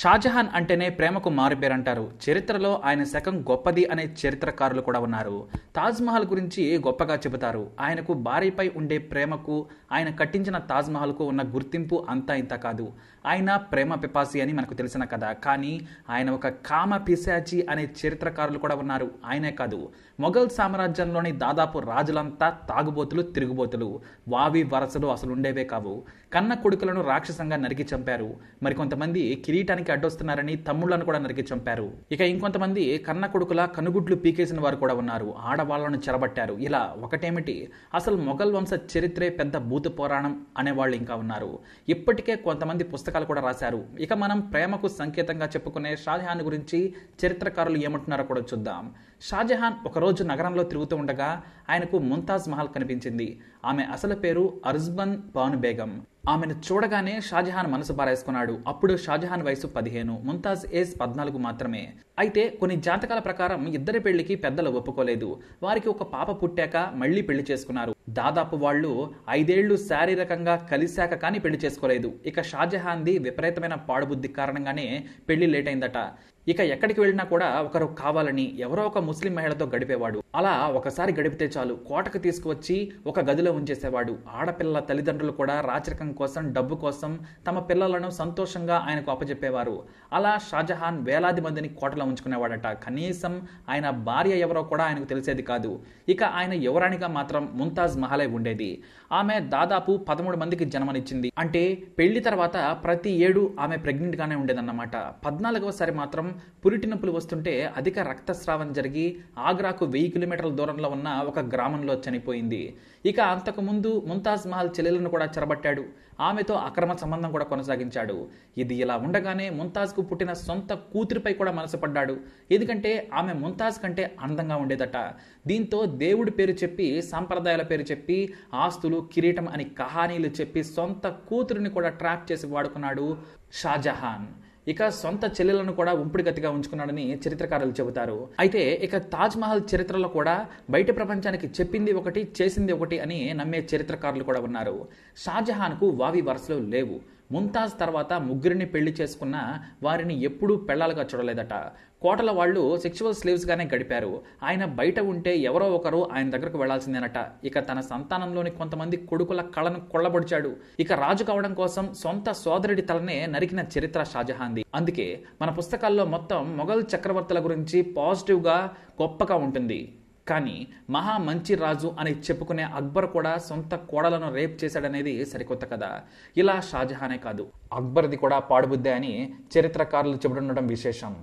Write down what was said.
షాజహాన్ అంటేనే ప్రేమకు మారుపేరంటారు చరిత్రలో ఆయన శకం గొప్పది అనే చరిత్రకారులు కూడా ఉన్నారు తాజ్మహల్ గురించి గొప్పగా చెబుతారు ఆయనకు భార్యపై ఉండే ప్రేమకు ఆయన కట్టించిన తాజ్మహల్కు ఉన్న గుర్తింపు అంతా ఇంత కాదు ఆయన ప్రేమ పిపాసి అని మనకు తెలిసిన కదా కానీ ఆయన ఒక కామ పిశాచి అనే చరిత్రకారులు కూడా ఉన్నారు ఆయనే కాదు మొఘల్ సామ్రాజ్యంలోని దాదాపు రాజులంతా తాగుబోతులు తిరుగుబోతులు వావి వరసలు అసలు ఉండేవే కావు కన్న కొడుకులను రాక్షసంగా నరికి చంపారు మరికొంతమంది కిరీటానికి చట్టానికి అడ్డొస్తున్నారని తమ్ముళ్లను కూడా నరికి చంపారు ఇక ఇంకొంతమంది కన్న కొడుకుల కనుగుడ్లు పీకేసిన వారు కూడా ఉన్నారు ఆడవాళ్లను చెరబట్టారు ఇలా ఒకటేమిటి అసలు మొఘల్ వంశ చరిత్రే పెద్ద భూత పురాణం అనేవాళ్ళు ఇంకా ఉన్నారు ఇప్పటికే కొంతమంది పుస్తకాలు కూడా రాశారు ఇక మనం ప్రేమకు సంకేతంగా చెప్పుకునే షాజహాన్ గురించి చరిత్రకారులు ఏమంటున్నారో కూడా చూద్దాం షాజహాన్ ఒకరోజు నగరంలో తిరుగుతూ ఉండగా ఆయనకు ముంతాజ్ మహల్ కనిపించింది ఆమె అసలు పేరు అర్జ్బన్ బాను బేగం ఆమెను చూడగానే షాజహాన్ మనసు పారేసుకున్నాడు అప్పుడు షాజహాన్ వయసు పదిహేను ముంతాజ్ ఏజ్ పద్నాలుగు మాత్రమే అయితే కొన్ని జాతకాల ప్రకారం ఇద్దరి పెళ్లికి పెద్దలు ఒప్పుకోలేదు వారికి ఒక పాప పుట్టాక మళ్లీ పెళ్లి చేసుకున్నారు దాదాపు వాళ్ళు ఐదేళ్లు శారీరకంగా కలిశాక కానీ పెళ్లి చేసుకోలేదు ఇక షాజహాన్ది విపరీతమైన పాడుబుద్ధి కారణంగానే పెళ్లి లేట్ అయిందట ఇక ఎక్కడికి వెళ్ళినా కూడా ఒకరు కావాలని ఎవరో ఒక ముస్లిం మహిళతో గడిపేవాడు అలా ఒకసారి గడిపితే చాలు కోటకు తీసుకువచ్చి ఒక గదిలో ఉంచేసేవాడు ఆడపిల్లల తల్లిదండ్రులు కూడా రాచరికం కోసం డబ్బు కోసం తమ పిల్లలను సంతోషంగా ఆయనకు అప్పజెప్పేవారు అలా షాజహాన్ వేలాది మందిని కోటలో ఉంచుకునేవాడట కనీసం ఆయన భార్య ఎవరో కూడా ఆయనకు తెలిసేది కాదు ఇక ఆయన యువరాణిగా మాత్రం ముంతాజ్ మహలే ఉండేది ఆమె దాదాపు పదమూడు మందికి జన్మనిచ్చింది అంటే పెళ్లి తర్వాత ప్రతి ఏడు ఆమె ప్రెగ్నెంట్గానే ఉండేదన్నమాట పద్నాలుగవసారి మాత్రం పురిటి నొప్పులు వస్తుంటే అధిక రక్తస్రావం జరిగి ఆగ్రాకు వెయ్యి కిలోమీటర్ల దూరంలో ఉన్న ఒక గ్రామంలో చనిపోయింది ఇక అంతకుముందు ముంతాజ్ మహల్ చెల్లెలను కూడా చెరబట్టాడు ఆమెతో అక్రమ సంబంధం కూడా కొనసాగించాడు ఇది ఇలా ఉండగానే ముంతాజ్కు పుట్టిన సొంత కూతురిపై కూడా మనసు పడ్డాడు ఎందుకంటే ఆమె ముంతాజ్ కంటే అందంగా ఉండేదట దీంతో దేవుడి పేరు చెప్పి సాంప్రదాయాల పేరు చెప్పి ఆస్తులు కిరీటం అని కహానీలు చెప్పి సొంత కూతురిని కూడా ట్రాప్ చేసి వాడుకున్నాడు షాజహాన్ ఇక సొంత చెల్లెలను కూడా ఉంపుడుగతిగా ఉంచుకున్నాడని చరిత్రకారులు చెబుతారు అయితే ఇక తాజ్ మహల్ చరిత్రలో కూడా బయట ప్రపంచానికి చెప్పింది ఒకటి చేసింది ఒకటి అని నమ్మే చరిత్రకారులు కూడా ఉన్నారు షాజహాన్కు వావి వరసలు లేవు ముంతాజ్ తర్వాత ముగ్గురిని పెళ్లి చేసుకున్న వారిని ఎప్పుడూ పెళ్లాలుగా చూడలేదట కోటల వాళ్ళు సెక్చువల్ స్లీవ్స్గానే గడిపారు ఆయన బయట ఉంటే ఎవరో ఒకరు ఆయన దగ్గరకు వెళ్లాల్సిందేనట ఇక తన సంతానంలోని కొంతమంది కొడుకుల కళను కొల్లబొడిచాడు ఇక రాజు కావడం కోసం సొంత సోదరుడి తలనే నరికిన చరిత్ర షాజహాంది అందుకే మన పుస్తకాల్లో మొత్తం మొఘల్ చక్రవర్తుల గురించి పాజిటివ్గా గొప్పగా ఉంటుంది కానీ మహా మంచి రాజు అని చెప్పుకునే అక్బర్ కూడా సొంత కోడలను రేప్ చేశాడనేది సరికొత్త కదా ఇలా షాజహానే కాదు అక్బర్ది కూడా పాడుబుద్దే అని చరిత్రకారులు చెబుతుండటం విశేషం